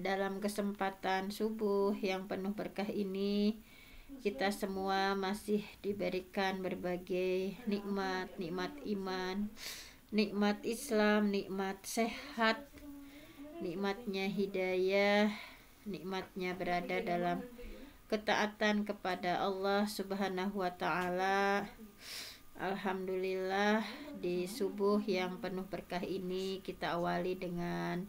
dalam kesempatan subuh yang penuh berkah ini kita semua masih diberikan berbagai nikmat, nikmat iman, nikmat Islam, nikmat sehat, nikmatnya hidayah, nikmatnya berada dalam ketaatan kepada Allah Subhanahu wa taala. Alhamdulillah di subuh yang penuh berkah ini kita awali dengan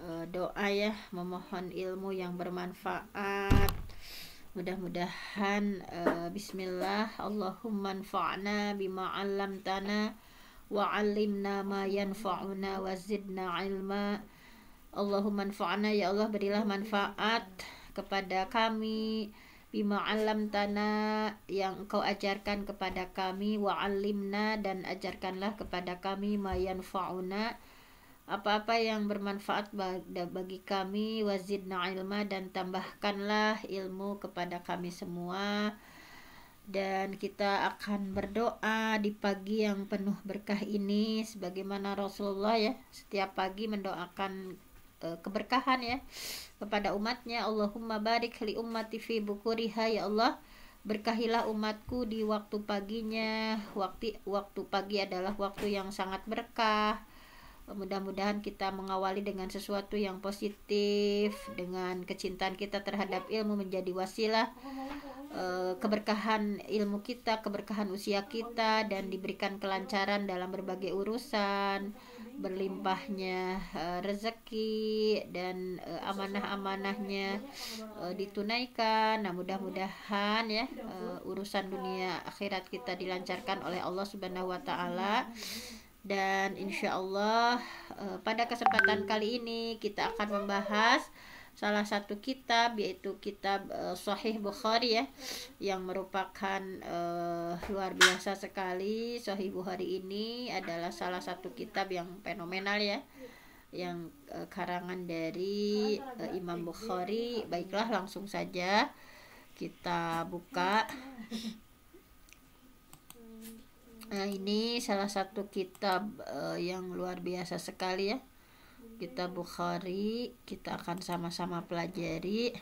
uh, doa ya memohon ilmu yang bermanfaat mudah-mudahan uh, bismillah Allahumma anfa'na bima'alam 'allamtana wa'alimna ma yanfa'una wa zidna ilma Allahumma anfa'na ya Allah berilah manfaat kepada kami bima alam tanah yang engkau ajarkan kepada kami wa alimna dan ajarkanlah kepada kami mayan fauna apa-apa yang bermanfaat bagi kami wazidna ilma dan tambahkanlah ilmu kepada kami semua dan kita akan berdoa di pagi yang penuh berkah ini sebagaimana Rasulullah ya setiap pagi mendoakan e, keberkahan ya kepada umatnya Allahumma barik li ummati fi bukuriha ya Allah Berkahilah umatku di waktu paginya. Waktu waktu pagi adalah waktu yang sangat berkah Mudah-mudahan kita mengawali dengan sesuatu yang positif, dengan kecintaan kita terhadap ilmu menjadi wasilah eh, keberkahan ilmu kita, keberkahan usia kita dan diberikan kelancaran dalam berbagai urusan, berlimpahnya eh, rezeki dan eh, amanah-amanahnya ditunaikan. Nah, mudah-mudahan ya urusan dunia akhirat kita dilancarkan oleh Allah Subhanahu wa taala dan insya Allah uh, pada kesempatan kali ini kita akan membahas salah satu kitab yaitu kitab uh, Sahih Bukhari ya yang merupakan uh, luar biasa sekali Sahih Bukhari ini adalah salah satu kitab yang fenomenal ya yang uh, karangan dari uh, Imam Bukhari baiklah langsung saja kita buka Nah, ini salah satu kitab uh, yang luar biasa sekali ya. Kitab Bukhari, kita akan sama-sama pelajari.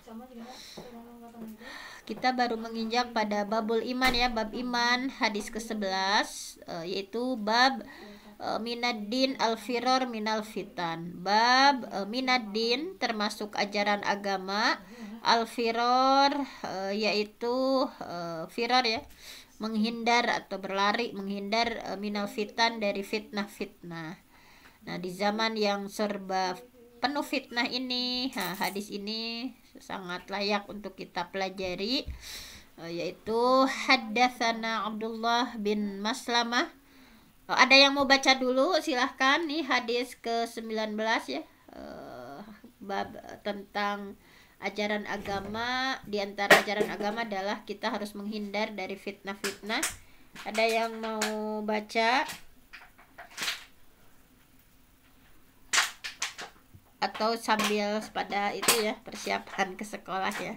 Kita baru menginjak pada babul iman ya, bab iman hadis ke-11 uh, eh, yaitu bab uh, minaddin al-firor minal fitan. Bab uh, minaddin termasuk ajaran agama al-firor uh, yaitu uh, firor ya menghindar atau berlari menghindar uh, e, minal fitan dari fitnah-fitnah. Nah, di zaman yang serba penuh fitnah ini, ha, hadis ini sangat layak untuk kita pelajari uh, yaitu haddatsana Abdullah bin Maslamah. Uh, ada yang mau baca dulu silahkan nih hadis ke-19 ya. Uh, bab tentang ajaran agama di antara ajaran agama adalah kita harus menghindar dari fitnah-fitnah ada yang mau baca atau sambil pada itu ya persiapan ke sekolah ya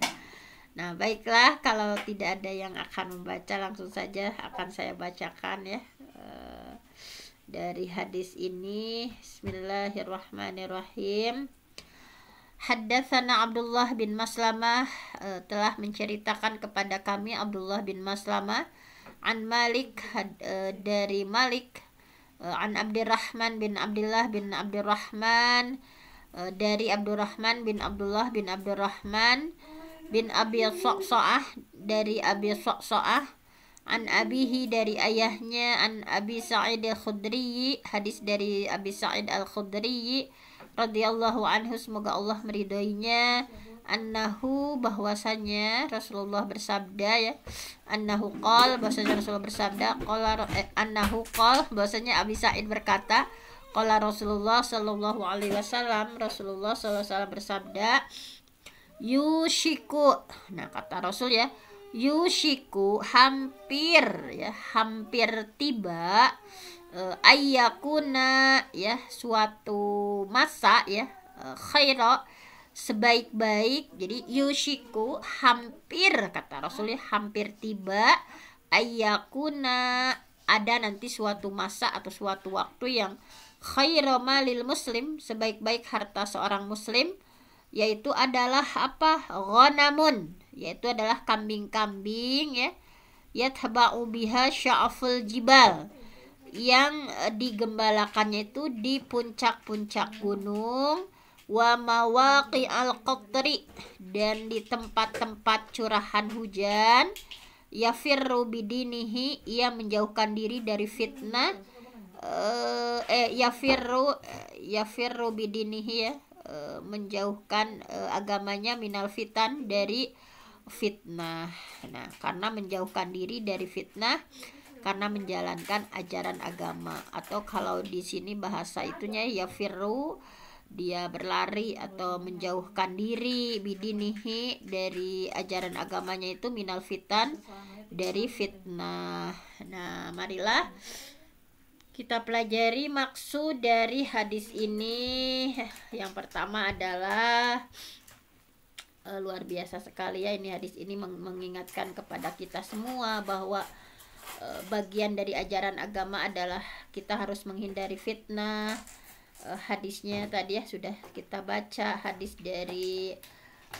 nah baiklah kalau tidak ada yang akan membaca langsung saja akan saya bacakan ya eh, dari hadis ini Bismillahirrahmanirrahim Haddathana Abdullah bin Maslamah uh, telah menceritakan kepada kami Abdullah bin Maslamah an Malik had, uh, dari Malik uh, an Abdurrahman bin Abdullah bin Abdurrahman uh, dari Abdurrahman bin Abdullah bin Abdurrahman bin Abi Sa'sa'ah so dari Abi Sa'sa'ah so an abihi dari ayahnya an Abi Sa'id al-Khudri hadis dari Abi Sa'id al-Khudri radhiyallahu anhu semoga Allah meridainya annahu bahwasanya Rasulullah bersabda ya annahu qol bahwasanya Rasulullah bersabda qala eh, annahu qol bahwasanya Abi Sa'id berkata qala Rasulullah sallallahu alaihi wasallam Rasulullah sallallahu alaihi wasallam bersabda yushiku nah kata Rasul ya yushiku hampir ya hampir tiba uh, eh, ayakuna ya suatu masa ya uh, khaira sebaik-baik jadi yushiku hampir kata rasulnya hampir tiba ayakuna ada nanti suatu masa atau suatu waktu yang khairoma malil muslim sebaik-baik harta seorang muslim yaitu adalah apa ghanamun yaitu adalah kambing-kambing ya yathba'u biha sya'ful jibal yang eh, digembalakannya itu di puncak-puncak gunung wa mawaqi al qatri dan di tempat-tempat curahan hujan yafirru bidinihi ia menjauhkan diri dari fitnah eh, eh yafirru eh, yafirru bidinihi ya menjauhkan agamanya minal fitan dari fitnah nah karena menjauhkan diri dari fitnah karena menjalankan ajaran agama atau kalau di sini bahasa itunya ya firu dia berlari atau menjauhkan diri bidinihi dari ajaran agamanya itu minal fitan dari fitnah. Nah, marilah kita pelajari maksud dari hadis ini. Yang pertama adalah eh, luar biasa sekali ya ini hadis ini mengingatkan kepada kita semua bahwa Eh, bagian dari ajaran agama adalah kita harus menghindari fitnah eh, hadisnya hmm. tadi ya sudah kita baca hadis dari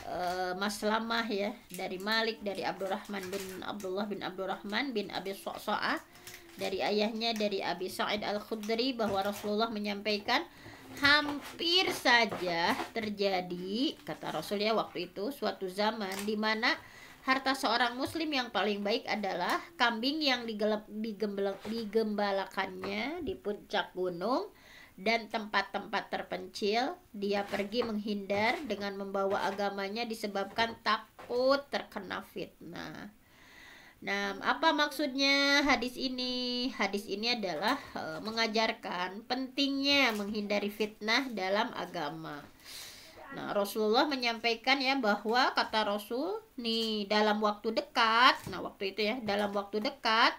uh, Maslamah ya dari Malik dari Abdurrahman bin Abdullah bin Abdurrahman bin Abi So'so'ah dari ayahnya dari Abi Sa'id Al-Khudri bahwa Rasulullah menyampaikan hampir saja terjadi kata Rasul ya waktu itu suatu zaman di mana Harta seorang muslim yang paling baik adalah kambing yang digelap, digembel, digembalakannya di puncak gunung dan tempat-tempat terpencil. Dia pergi menghindar dengan membawa agamanya disebabkan takut terkena fitnah. Nah, apa maksudnya hadis ini? Hadis ini adalah e, mengajarkan pentingnya menghindari fitnah dalam agama. Nah, Rasulullah menyampaikan ya bahwa kata Rasul nih dalam waktu dekat, nah waktu itu ya, dalam waktu dekat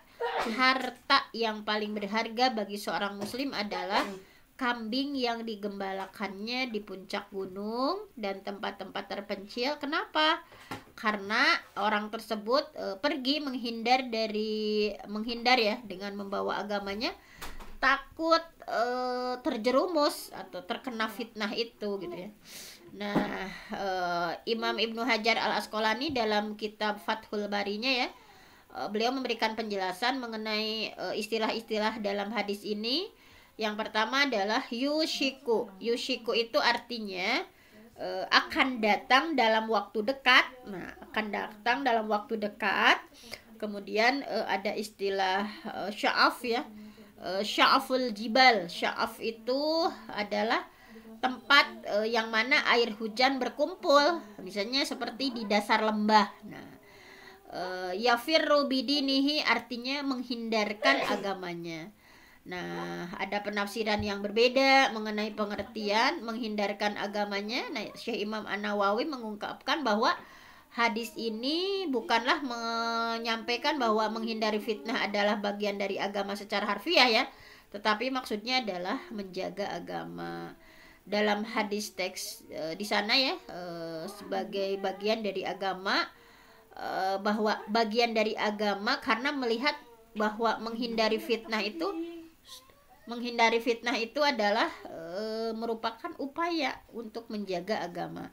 harta yang paling berharga bagi seorang muslim adalah hmm. kambing yang digembalakannya di puncak gunung dan tempat-tempat terpencil. Kenapa? Karena orang tersebut e, pergi menghindar dari menghindar ya dengan membawa agamanya takut terjerumus atau terkena hmm. fitnah itu gitu ya. Nah, uh, Imam Ibnu Hajar Al Asqalani dalam kitab Fathul Barinya ya, uh, beliau memberikan penjelasan mengenai eh, istilah-istilah uh, dalam hadis ini. Yang pertama adalah yushiku. Yushiku itu artinya uh, akan datang dalam waktu dekat. Nah, akan datang dalam waktu dekat. Kemudian uh, ada istilah uh, sya'af ya uh, eh, sya'aful jibal. Sya'af itu adalah tempat uh, yang mana air hujan berkumpul, misalnya seperti di dasar lembah. Nah, uh, eh, rubidinihi artinya menghindarkan agamanya. Nah, ada penafsiran yang berbeda mengenai pengertian menghindarkan agamanya. Nah, Syekh Imam An-Nawawi mengungkapkan bahwa hadis ini bukanlah menyampaikan bahwa menghindari fitnah adalah bagian dari agama secara harfiah ya, tetapi maksudnya adalah menjaga agama dalam hadis teks e, di sana ya e, sebagai bagian dari agama e, bahwa bagian dari agama karena melihat bahwa menghindari fitnah itu menghindari fitnah itu adalah e, merupakan upaya untuk menjaga agama.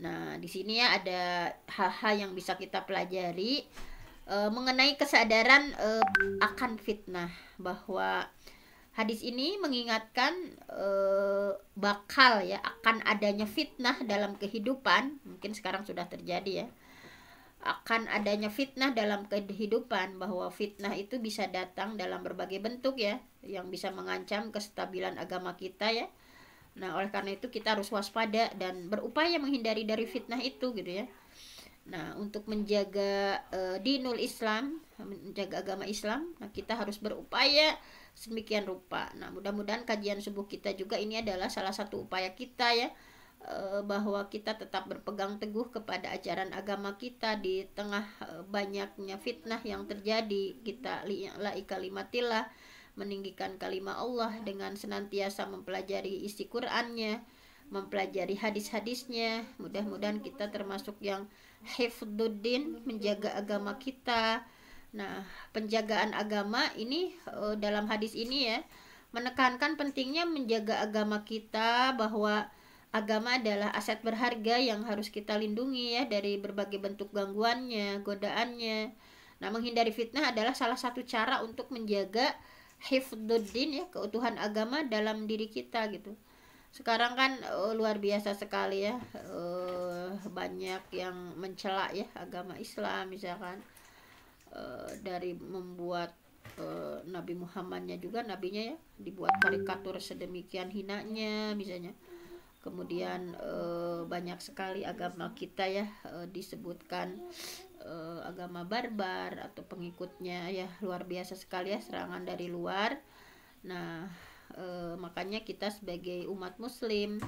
Nah, di sini ya ada hal-hal yang bisa kita pelajari e, mengenai kesadaran e, akan fitnah bahwa hadis ini mengingatkan e, bakal ya akan adanya fitnah dalam kehidupan, mungkin sekarang sudah terjadi ya. Akan adanya fitnah dalam kehidupan bahwa fitnah itu bisa datang dalam berbagai bentuk ya, yang bisa mengancam kestabilan agama kita ya Nah, oleh karena itu kita harus waspada dan berupaya menghindari dari fitnah itu gitu ya. Nah, untuk menjaga e, dinul Islam, menjaga agama Islam, nah kita harus berupaya semikian rupa. Nah, mudah-mudahan kajian subuh kita juga ini adalah salah satu upaya kita ya e, bahwa kita tetap berpegang teguh kepada ajaran agama kita di tengah eh, banyaknya fitnah yang terjadi. Kita li, la ikalimatillah meninggikan kalimat Allah dengan senantiasa mempelajari isi Qur'annya, mempelajari hadis-hadisnya. Mudah-mudahan kita termasuk yang hifduddin, menjaga agama kita. Nah, penjagaan agama ini eh, dalam hadis ini ya menekankan pentingnya menjaga agama kita bahwa agama adalah aset berharga yang harus kita lindungi ya dari berbagai bentuk gangguannya, godaannya. Nah, menghindari fitnah adalah salah satu cara untuk menjaga hifduddin ya keutuhan agama dalam diri kita gitu sekarang kan uh, luar biasa sekali ya uh, banyak yang mencela ya agama Islam misalkan uh, dari membuat uh, Nabi Muhammadnya juga nabinya ya dibuat karikatur sedemikian hinanya misalnya kemudian uh, banyak sekali agama kita ya uh, disebutkan uh, agama barbar atau pengikutnya ya luar biasa sekali ya serangan dari luar. Nah, uh, makanya kita sebagai umat muslim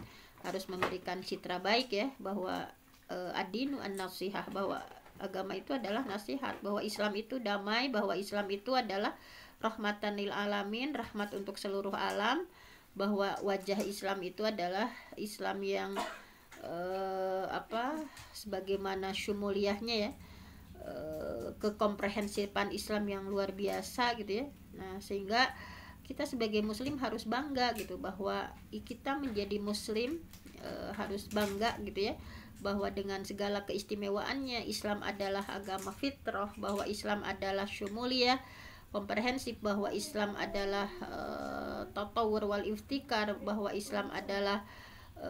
harus memberikan citra baik ya bahwa uh, eh, adinu an-nasihah bahwa agama itu adalah nasihat, bahwa Islam itu damai, bahwa Islam itu adalah rahmatan lil alamin, rahmat untuk seluruh alam, bahwa wajah Islam itu adalah Islam yang apa sebagaimana syumuliahnya ya Eh, kekomprehensifan Islam yang luar biasa gitu ya. Nah, sehingga kita sebagai muslim harus bangga gitu bahwa kita menjadi muslim e, harus bangga gitu ya bahwa dengan segala keistimewaannya Islam adalah agama fitrah, bahwa Islam adalah syumulia, komprehensif, bahwa Islam adalah e, tatawur wal iftikar, bahwa Islam adalah e,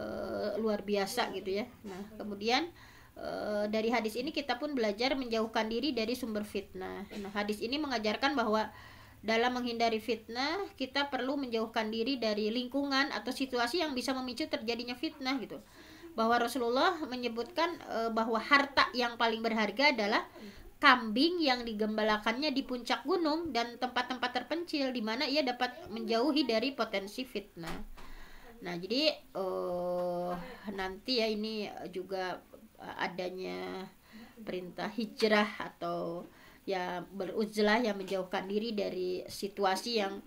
luar biasa gitu ya. Nah, kemudian Eh, dari hadis ini kita pun belajar menjauhkan diri dari sumber fitnah. Nah, hadis ini mengajarkan bahwa dalam menghindari fitnah, kita perlu menjauhkan diri dari lingkungan atau situasi yang bisa memicu terjadinya fitnah gitu. Bahwa Rasulullah menyebutkan e, bahwa harta yang paling berharga adalah kambing yang digembalakannya di puncak gunung dan tempat-tempat terpencil di mana ia dapat menjauhi dari potensi fitnah. Nah, jadi e, nanti ya ini juga Eh, adanya perintah hijrah atau ya beruzlah yang menjauhkan diri dari situasi yang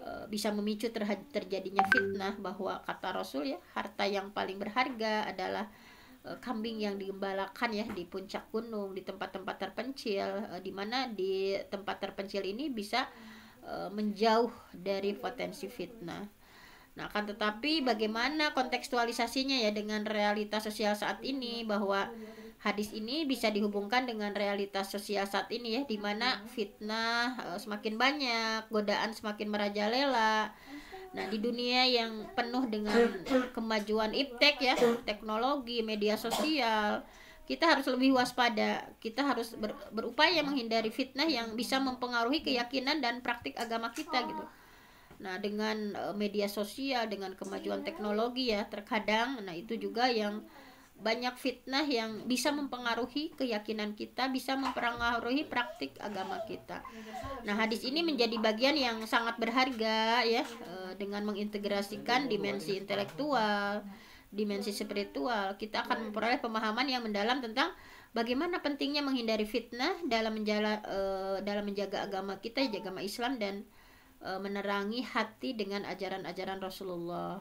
eh, bisa memicu terjadinya fitnah bahwa kata Rasul ya harta yang paling berharga adalah eh, kambing yang digembalakan ya di puncak gunung di tempat-tempat terpencil di mana di tempat terpencil ini bisa menjauh dari potensi fitnah Nah, akan tetapi bagaimana kontekstualisasinya ya dengan realitas sosial saat ini bahwa hadis ini bisa dihubungkan dengan realitas sosial saat ini ya di mana fitnah eh, semakin banyak, godaan semakin merajalela. Nah, di dunia yang penuh dengan kemajuan iptek ya, teknologi, media sosial, kita harus lebih waspada. Kita harus ber, berupaya menghindari fitnah yang bisa mempengaruhi keyakinan dan praktik agama kita gitu. Nah, dengan e, media sosial, dengan kemajuan teknologi ya, terkadang nah itu juga yang banyak fitnah yang bisa mempengaruhi keyakinan kita, bisa mempengaruhi praktik agama kita. Nah, hadis ini menjadi bagian yang sangat berharga ya e, dengan mengintegrasikan dimensi intelektual, dimensi spiritual, kita akan memperoleh pemahaman yang mendalam tentang bagaimana pentingnya menghindari fitnah dalam menjala, e, dalam menjaga agama kita, jaga agama Islam dan Eh, menerangi hati dengan ajaran-ajaran Rasulullah.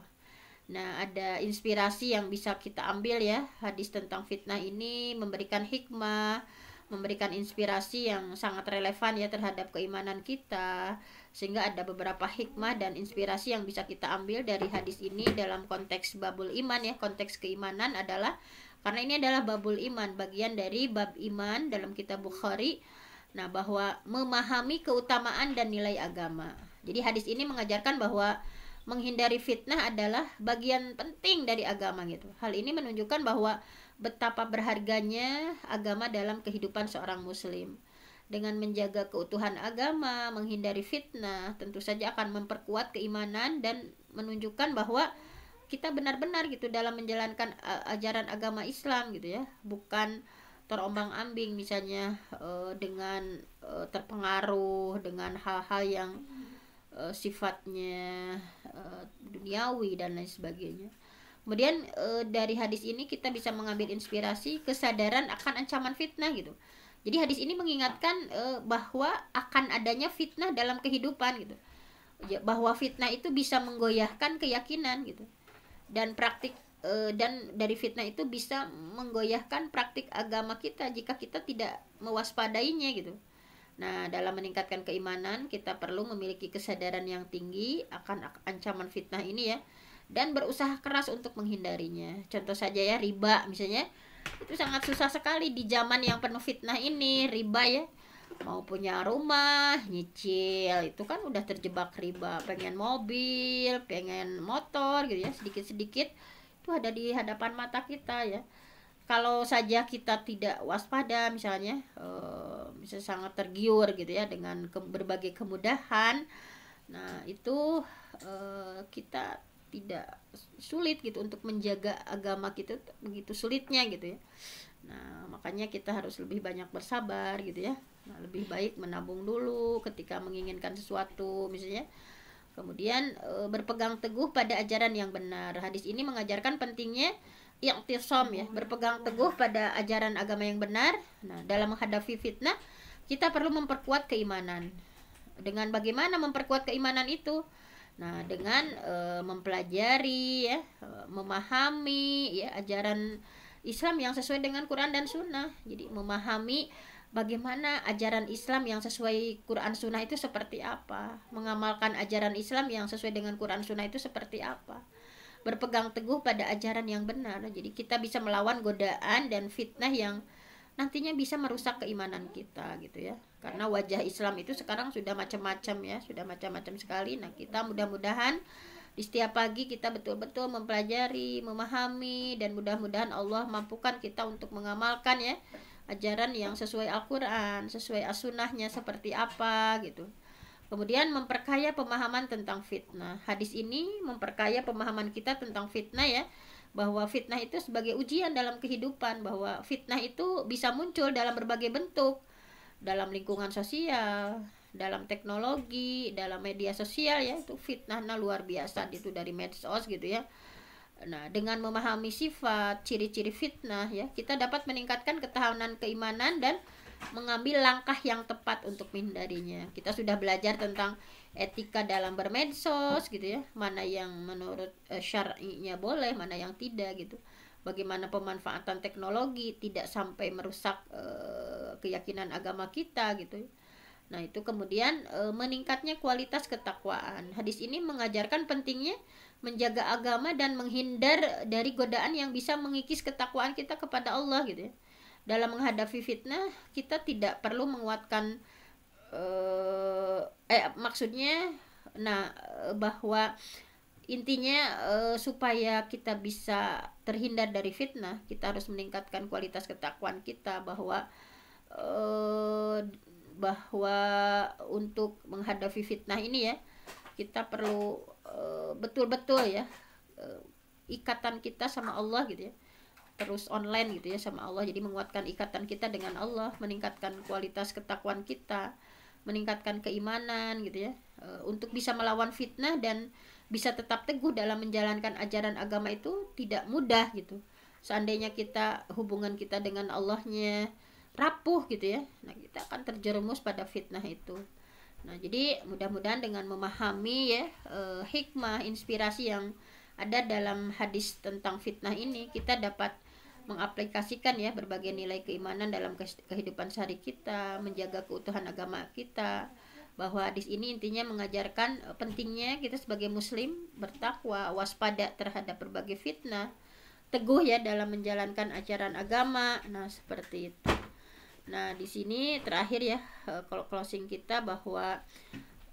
Nah, ada inspirasi yang bisa kita ambil ya. Hadis tentang fitnah ini memberikan hikmah, memberikan inspirasi yang sangat relevan ya terhadap keimanan kita. Sehingga ada beberapa hikmah dan inspirasi yang bisa kita ambil dari hadis ini dalam konteks babul iman ya. Konteks keimanan adalah karena ini adalah babul iman, bagian dari bab iman dalam kitab Bukhari. Nah, bahwa memahami keutamaan dan nilai agama. Jadi hadis ini mengajarkan bahwa menghindari fitnah adalah bagian penting dari agama gitu. Hal ini menunjukkan bahwa betapa berharganya agama dalam kehidupan seorang muslim. Dengan menjaga keutuhan agama, menghindari fitnah, tentu saja akan memperkuat keimanan dan menunjukkan bahwa kita benar-benar gitu dalam menjalankan eh, ajaran agama Islam gitu ya, bukan terombang-ambing misalnya eh, dengan eh, terpengaruh dengan hal-hal yang uh, sifatnya uh, duniawi dan lain sebagainya. Kemudian uh, dari hadis ini kita bisa mengambil inspirasi kesadaran akan ancaman fitnah gitu. Jadi hadis ini mengingatkan uh, bahwa akan adanya fitnah dalam kehidupan gitu. Ya, bahwa fitnah itu bisa menggoyahkan keyakinan gitu. Dan praktik dan dari fitnah itu bisa menggoyahkan praktik agama kita jika kita tidak mewaspadainya gitu. Nah, dalam meningkatkan keimanan, kita perlu memiliki kesadaran yang tinggi akan ancaman fitnah ini ya dan berusaha keras untuk menghindarinya. Contoh saja ya riba misalnya. Itu sangat susah sekali di zaman yang penuh fitnah ini, riba ya. Mau punya rumah, nyicil, itu kan udah terjebak riba. Pengen mobil, pengen motor gitu ya, sedikit-sedikit itu ada di hadapan mata kita ya kalau saja kita tidak waspada misalnya uh, eh, bisa sangat tergiur gitu ya dengan ke berbagai kemudahan nah itu uh, kita tidak sulit gitu untuk menjaga agama kita begitu sulitnya gitu ya nah makanya kita harus lebih banyak bersabar gitu ya nah, lebih baik menabung dulu ketika menginginkan sesuatu misalnya kemudian e, berpegang teguh pada ajaran yang benar hadis ini mengajarkan pentingnya i'tisam ya, berpegang teguh pada ajaran agama yang benar. Nah, dalam menghadapi fitnah, kita perlu memperkuat keimanan. Dengan bagaimana memperkuat keimanan itu? Nah, dengan e, mempelajari ya, eh, memahami ya ajaran Islam yang sesuai dengan Quran dan Sunnah. Jadi memahami bagaimana ajaran Islam yang sesuai Quran Sunnah itu seperti apa, mengamalkan ajaran Islam yang sesuai dengan Quran Sunnah itu seperti apa berpegang teguh pada ajaran yang benar. Nah, jadi kita bisa melawan godaan dan fitnah yang nantinya bisa merusak keimanan kita gitu ya. Karena wajah Islam itu sekarang sudah macam-macam ya, sudah macam-macam sekali. Nah, kita mudah-mudahan di setiap pagi kita betul-betul mempelajari, memahami dan mudah-mudahan Allah mampukan kita untuk mengamalkan ya ajaran yang sesuai Al-Qur'an, sesuai as-sunnahnya seperti apa gitu. Kemudian memperkaya pemahaman tentang fitnah. Hadis ini memperkaya pemahaman kita tentang fitnah ya, bahwa fitnah itu sebagai ujian dalam kehidupan, bahwa fitnah itu bisa muncul dalam berbagai bentuk, dalam lingkungan sosial, dalam teknologi, dalam media sosial ya, itu fitnahnya luar biasa itu dari medsos gitu ya. Nah, dengan memahami sifat, ciri-ciri fitnah ya, kita dapat meningkatkan ketahanan keimanan dan mengambil langkah yang tepat untuk menghindarinya. Kita sudah belajar tentang etika dalam bermedsos gitu ya, mana yang menurut uh, syar'inya boleh, mana yang tidak gitu. Bagaimana pemanfaatan teknologi tidak sampai merusak uh, keyakinan agama kita gitu. Ya. Nah, itu kemudian e, meningkatnya kualitas ketakwaan. Hadis ini mengajarkan pentingnya menjaga agama dan menghindar dari godaan yang bisa mengikis ketakwaan kita kepada Allah gitu ya dalam menghadapi fitnah kita tidak perlu menguatkan eh, eh maksudnya nah eh, bahwa intinya uh, supaya kita bisa terhindar dari fitnah kita harus meningkatkan kualitas ketakwaan kita bahwa eh, bahwa untuk menghadapi fitnah ini ya kita perlu eh, betul-betul ya ikatan kita sama Allah gitu ya terus online gitu ya sama Allah jadi menguatkan ikatan kita dengan Allah meningkatkan kualitas ketakwaan kita meningkatkan keimanan gitu ya eh, untuk bisa melawan fitnah dan bisa tetap teguh dalam menjalankan ajaran agama itu tidak mudah gitu seandainya kita hubungan kita dengan Allahnya rapuh gitu ya nah kita akan terjerumus pada fitnah itu nah jadi mudah-mudahan dengan memahami ya eh, hikmah inspirasi yang ada dalam hadis tentang fitnah ini kita dapat mengaplikasikan ya berbagai nilai keimanan dalam kehidupan sehari kita, menjaga keutuhan agama kita. Bahwa hadis ini intinya mengajarkan eh, pentingnya kita sebagai muslim bertakwa, waspada terhadap berbagai fitnah, teguh ya dalam menjalankan ajaran agama. Nah, seperti itu. Nah, di sini terakhir ya eh, kalau closing kita bahwa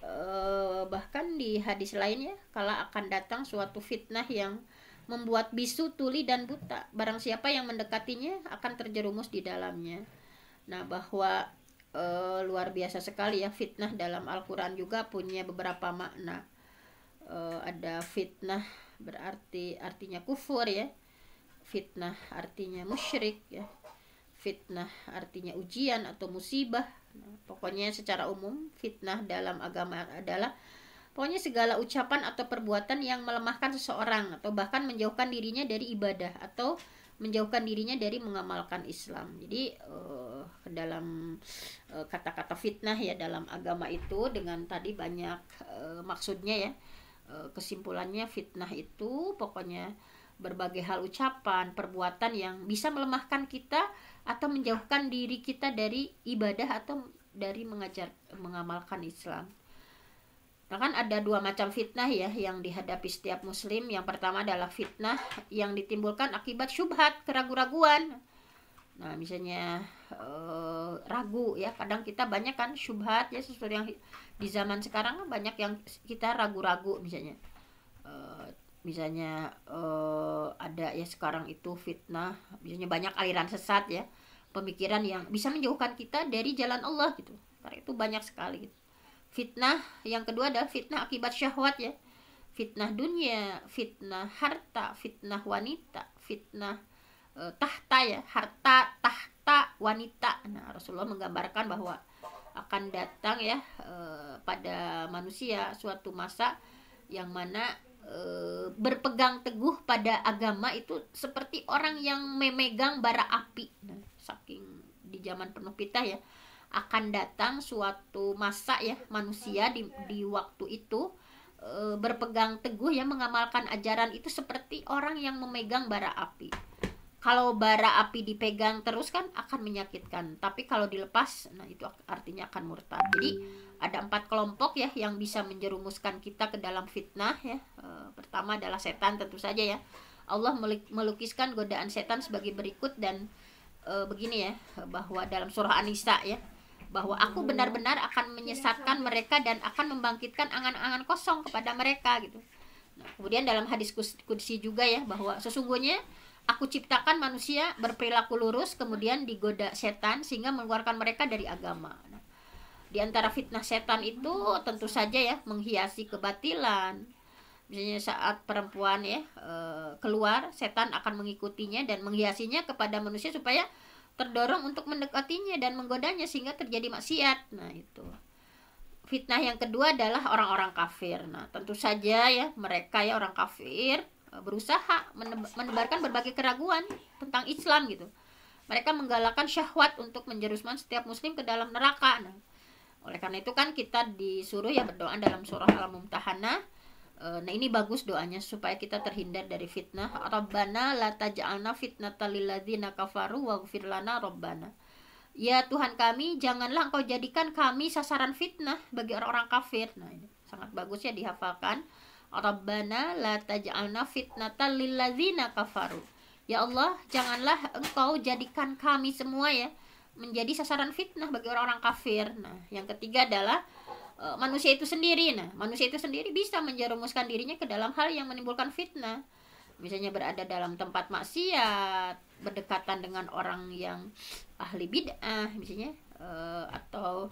eh, bahkan di hadis lainnya kala akan datang suatu fitnah yang membuat bisu, tuli, dan buta. Barang siapa yang mendekatinya akan terjerumus di dalamnya. Nah, bahwa e, luar biasa sekali ya fitnah dalam Al-Quran juga punya beberapa makna. E, ada fitnah berarti artinya kufur ya. Fitnah artinya musyrik ya. Fitnah artinya ujian atau musibah. Nah, pokoknya secara umum fitnah dalam agama adalah Pokoknya segala ucapan atau perbuatan yang melemahkan seseorang atau bahkan menjauhkan dirinya dari ibadah atau menjauhkan dirinya dari mengamalkan Islam. Jadi uh, dalam uh, kata-kata fitnah ya dalam agama itu dengan tadi banyak uh, maksudnya ya uh, kesimpulannya fitnah itu pokoknya berbagai hal ucapan, perbuatan yang bisa melemahkan kita atau menjauhkan diri kita dari ibadah atau dari mengajar mengamalkan Islam. Nah kan ada dua macam fitnah ya yang dihadapi setiap muslim. Yang pertama adalah fitnah yang ditimbulkan akibat syubhat, keraguan-raguan. Nah misalnya eh, ragu ya, kadang kita banyak kan syubhat ya sesuatu yang di zaman sekarang kan banyak yang kita ragu-ragu misalnya. Eh, misalnya eh, ada ya sekarang itu fitnah, misalnya banyak aliran sesat ya, pemikiran yang bisa menjauhkan kita dari jalan Allah gitu. Karena itu banyak sekali gitu Fitnah yang kedua adalah fitnah akibat syahwat ya. Fitnah dunia, fitnah harta, fitnah wanita, fitnah e, tahta ya, harta, tahta, wanita. Nah, Rasulullah menggambarkan bahwa akan datang ya e, pada manusia suatu masa yang mana e, berpegang teguh pada agama itu seperti orang yang memegang bara api. Nah, saking di zaman penuh pita ya akan datang suatu masa ya manusia di, di waktu itu e, berpegang teguh ya mengamalkan ajaran itu seperti orang yang memegang bara api. Kalau bara api dipegang terus kan akan menyakitkan, tapi kalau dilepas, nah itu artinya akan murtad. Jadi ada empat kelompok ya yang bisa menjerumuskan kita ke dalam fitnah ya. E, pertama adalah setan tentu saja ya. Allah melukiskan godaan setan sebagai berikut dan e, begini ya bahwa dalam surah An-Nisa ya bahwa aku benar-benar akan menyesatkan mereka dan akan membangkitkan angan-angan kosong kepada mereka gitu. Nah, kemudian dalam hadis kudsi juga ya bahwa sesungguhnya aku ciptakan manusia berperilaku lurus kemudian digoda setan sehingga mengeluarkan mereka dari agama. Nah, di antara fitnah setan itu tentu saja ya menghiasi kebatilan. Misalnya saat perempuan ya eh, keluar, setan akan mengikutinya dan menghiasinya kepada manusia supaya terdorong untuk mendekatinya dan menggodanya sehingga terjadi maksiat. Nah, itu. Fitnah yang kedua adalah orang-orang kafir. Nah, tentu saja ya mereka ya orang kafir eh, berusaha menebarkan berbagai keraguan tentang Islam gitu. Mereka menggalakkan syahwat untuk menjerusman setiap muslim ke dalam neraka. Nah, oleh karena itu kan kita disuruh ya berdoa dalam surah Al-Mumtahanah Eh, nah ini bagus doanya supaya kita terhindar dari fitnah. Rabbana la taj'alna fitnata ladzina kafaru waghfir lana rabbana. Ya Tuhan kami, janganlah engkau jadikan kami sasaran fitnah bagi orang-orang kafir. Nah ini sangat bagus ya dihafalkan. Rabbana la taj'alna fitnata ladzina kafaru. Ya Allah, janganlah engkau jadikan kami semua ya menjadi sasaran fitnah bagi orang-orang kafir. Nah, yang ketiga adalah Eh, manusia itu sendiri nah manusia itu sendiri bisa menjerumuskan dirinya ke dalam hal yang menimbulkan fitnah misalnya berada dalam tempat maksiat berdekatan dengan orang yang ahli bid'ah misalnya uh, atau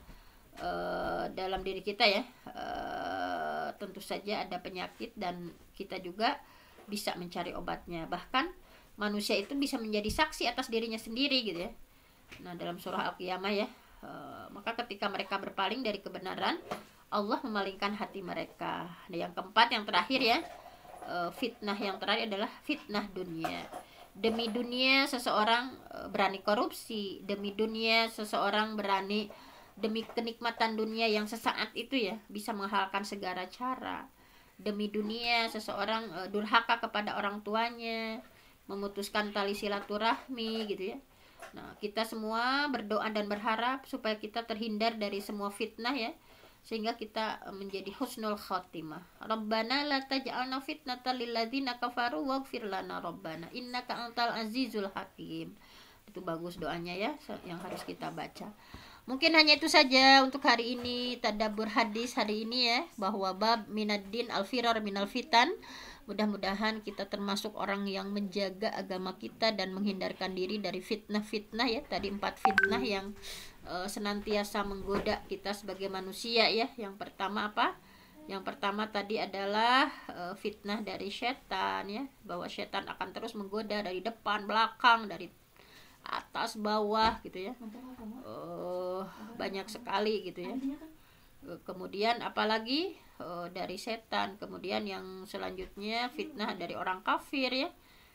uh, dalam diri kita ya uh, tentu saja ada penyakit dan kita juga bisa mencari obatnya bahkan manusia itu bisa menjadi saksi atas dirinya sendiri gitu ya nah dalam surah al-qiyamah ya Eh, maka ketika mereka berpaling dari kebenaran Allah memalingkan hati mereka nah, yang keempat yang terakhir ya eh, fitnah yang terakhir adalah fitnah dunia demi dunia seseorang eh, berani korupsi demi dunia seseorang berani demi kenikmatan dunia yang sesaat itu ya bisa menghalalkan segala cara demi dunia seseorang durhaka kepada orang tuanya memutuskan tali silaturahmi gitu ya Nah, kita semua berdoa dan berharap supaya kita terhindar dari semua fitnah ya sehingga kita eh, menjadi husnul khotimah. Rabbana la taj'alna fitnatan lil ladzina kafaru waghfir lana rabbana innaka antal azizul hakim. Itu bagus doanya ya yang harus kita baca. Mungkin hanya itu saja untuk hari ini tadabbur hadis hari ini ya bahwa bab minaddin alfirar minal fitan. Mudah-mudahan kita termasuk orang yang menjaga agama kita dan menghindarkan diri dari fitnah-fitnah ya. Tadi empat fitnah yang e, senantiasa menggoda kita sebagai manusia ya. Yang pertama apa? Yang pertama tadi adalah e, fitnah dari setan ya, bahwa setan akan terus menggoda dari depan, belakang, dari atas bawah gitu ya uh, banyak sekali gitu ya uh, kemudian apalagi uh, dari setan kemudian yang selanjutnya fitnah dari orang kafir ya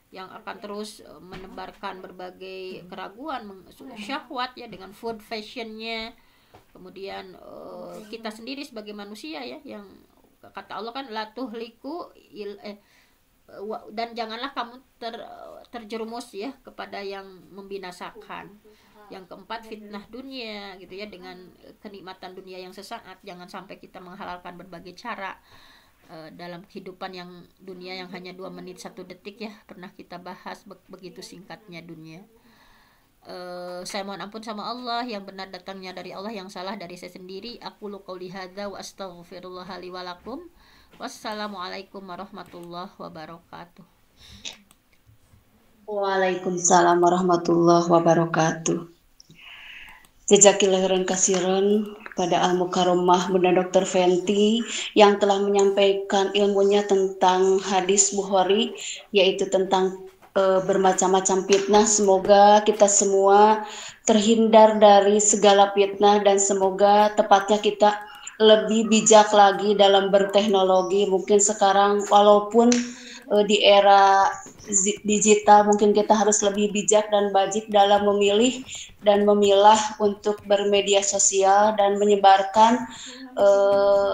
yang akan terus menebarkan berbagai keraguan syahwat ya dengan food fashionnya kemudian uh, kita sendiri sebagai manusia ya yang kata Allah kan latuh liku il, eh, dan janganlah kamu ter, terjerumus ya kepada yang membinasakan. Oh, gitu. Yang keempat iya, fitnah iya. dunia gitu ya dengan kenikmatan dunia yang sesaat jangan sampai kita menghalalkan berbagai cara eh, dalam kehidupan yang dunia yang hanya dua menit satu detik ya pernah kita bahas begitu iya, singkatnya dunia. Uh, saya mohon ampun sama Allah yang benar datangnya dari Allah yang salah dari saya sendiri aku lukau lihada wa Wassalamualaikum warahmatullahi wabarakatuh. Waalaikumsalam warahmatullahi wabarakatuh. Jazakillahiran kasiran pada Al Mukaromah Bunda Dr. Fenty yang telah menyampaikan ilmunya tentang hadis Bukhari yaitu tentang e, bermacam-macam fitnah. Semoga kita semua terhindar dari segala fitnah dan semoga tepatnya kita lebih bijak lagi dalam berteknologi. Mungkin sekarang walaupun uh, di era digital mungkin kita harus lebih bijak dan bajik dalam memilih dan memilah untuk bermedia sosial dan menyebarkan isu eh,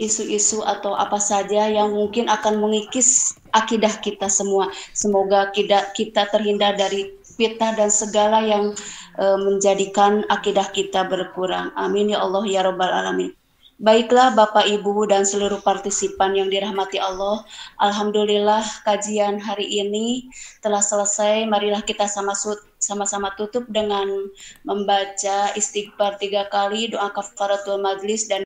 isu-isu atau apa saja yang mungkin akan mengikis akidah kita semua. Semoga kita, kita terhindar dari fitnah dan segala yang e, menjadikan akidah kita berkurang. Amin ya Allah ya Rabbal Alamin. Baiklah Bapak Ibu dan seluruh partisipan yang dirahmati Allah, Alhamdulillah kajian hari ini telah selesai. Marilah kita sama-sama tutup dengan membaca istighfar tiga kali, doa kafaratul majlis, dan